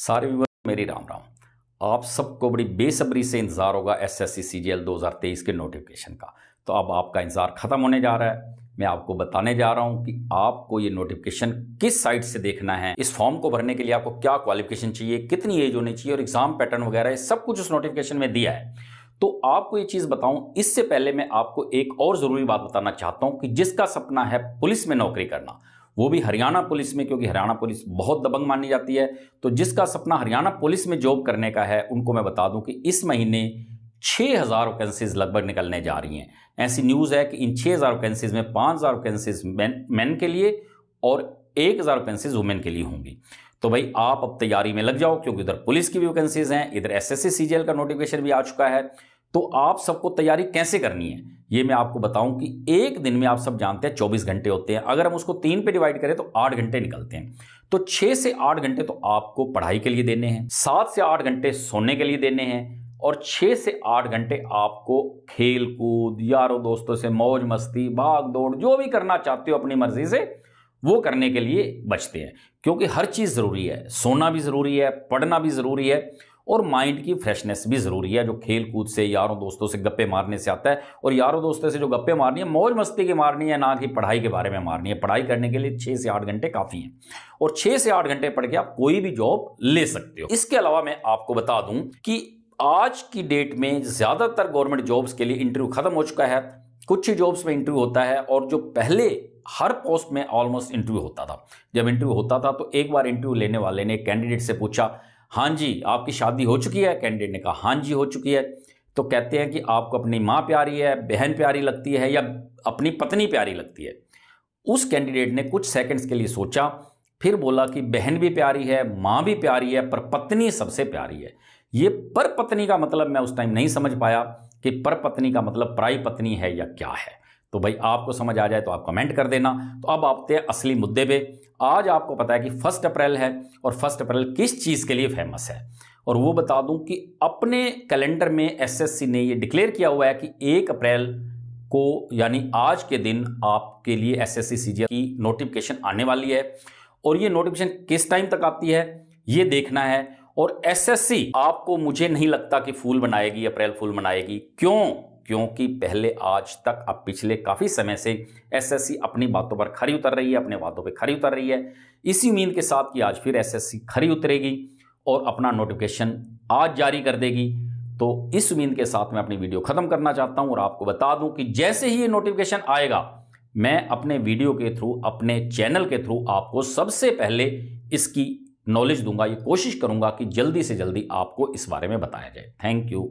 सारे व्यूवर मेरी राम राम आप सबको बड़ी बेसब्री से इंतज़ार होगा एस एस सी सी के नोटिफिकेशन का तो अब आपका इंतज़ार ख़त्म होने जा रहा है मैं आपको बताने जा रहा हूं कि आपको ये नोटिफिकेशन किस साइट से देखना है इस फॉर्म को भरने के लिए आपको क्या क्वालिफिकेशन चाहिए कितनी एज होनी चाहिए और एग्ज़ाम पैटर्न वगैरह सब कुछ उस नोटिफिकेशन में दिया है तो आपको ये चीज़ बताऊं इससे पहले मैं आपको एक और ज़रूरी बात बताना चाहता हूं कि जिसका सपना है पुलिस में नौकरी करना वो भी हरियाणा पुलिस में क्योंकि हरियाणा पुलिस बहुत दबंग मानी जाती है तो जिसका सपना हरियाणा पुलिस में जॉब करने का है उनको मैं बता दूं कि इस महीने छः हज़ार वैकेंसीज लगभग निकलने जा रही हैं ऐसी न्यूज़ है कि इन छः हज़ार वैकेंसीज में पाँच हज़ार वैकेंसीज मैन के लिए और एक हज़ार वैकेंसीज वुमेन के लिए होंगी तो भाई आप अब तैयारी में लग जाओ क्योंकि उधर पुलिस की भी वैकेंसीज हैं इधर एस एस का नोटिफिकेशन भी आ चुका है तो आप सबको तैयारी कैसे करनी है ये मैं आपको बताऊं कि एक दिन में आप सब जानते हैं चौबीस घंटे होते हैं अगर हम उसको तीन पे डिवाइड करें तो आठ घंटे निकलते हैं तो छह से आठ घंटे तो आपको पढ़ाई के लिए देने हैं सात से आठ घंटे सोने के लिए देने हैं और छः से आठ घंटे आपको खेल कूद यारों दोस्तों से मौज मस्ती भाग दौड़ जो भी करना चाहते हो अपनी मर्जी से वो करने के लिए बचते हैं क्योंकि हर चीज़ ज़रूरी है सोना भी ज़रूरी है पढ़ना भी ज़रूरी है और माइंड की फ्रेशनेस भी ज़रूरी है जो खेल कूद से यारों दोस्तों से गप्पे मारने से आता है और यारों दोस्तों से जो गप्पे मारनी है मौज मस्ती की मारनी है ना कि पढ़ाई के बारे में मारनी है पढ़ाई करने के लिए छः से आठ घंटे काफ़ी हैं और छः से आठ घंटे पढ़ के आप कोई भी जॉब ले सकते हो इसके अलावा मैं आपको बता दूं कि आज की डेट में ज़्यादातर गवर्नमेंट जॉब्स के लिए इंटरव्यू ख़त्म हो चुका है कुछ ही जॉब्स में इंटरव्यू होता है और जो पहले हर पोस्ट में ऑलमोस्ट इंटरव्यू होता था जब इंटरव्यू होता था तो एक बार इंटरव्यू लेने वाले ने कैंडिडेट से पूछा हाँ जी आपकी शादी हो चुकी है कैंडिडेट ने कहा हाँ जी हो चुकी है तो कहते हैं कि आपको अपनी माँ प्यारी है बहन प्यारी लगती है या अपनी पत्नी प्यारी लगती है उस कैंडिडेट ने कुछ सेकंड्स के लिए सोचा फिर बोला कि बहन भी प्यारी है माँ भी प्यारी है पर पत्नी सबसे प्यारी है ये पर पत्नी का मतलब मैं उस टाइम नहीं समझ पाया कि पर पत्नी का मतलब प्राय पत्नी है या क्या है तो भाई आपको समझ आ जाए तो आप कमेंट कर देना तो अब आपते हैं असली मुद्दे पे आज आपको पता है कि फर्स्ट अप्रैल है और फर्स्ट अप्रैल किस चीज़ के लिए फेमस है और वो बता दूं कि अपने कैलेंडर में एसएससी ने ये डिक्लेयर किया हुआ है कि एक अप्रैल को यानी आज के दिन आपके लिए एसएससी सीजी की नोटिफिकेशन आने वाली है और ये नोटिफिकेशन किस टाइम तक आती है ये देखना है और एसएससी आपको मुझे नहीं लगता कि फूल बनाएगी अप्रैल फूल बनाएगी क्यों क्योंकि पहले आज तक अब पिछले काफ़ी समय से एसएससी अपनी बातों पर खरी उतर रही है अपने वादों पर खरी उतर रही है इसी उम्मीद के साथ कि आज फिर एसएससी खरी उतरेगी और अपना नोटिफिकेशन आज जारी कर देगी तो इस उम्मीद के साथ मैं अपनी वीडियो ख़त्म करना चाहता हूँ और आपको बता दूँ कि जैसे ही ये नोटिफिकेशन आएगा मैं अपने वीडियो के थ्रू अपने चैनल के थ्रू आपको सबसे पहले इसकी नॉलेज दूंगा ये कोशिश करूंगा कि जल्दी से जल्दी आपको इस बारे में बताया जाए थैंक यू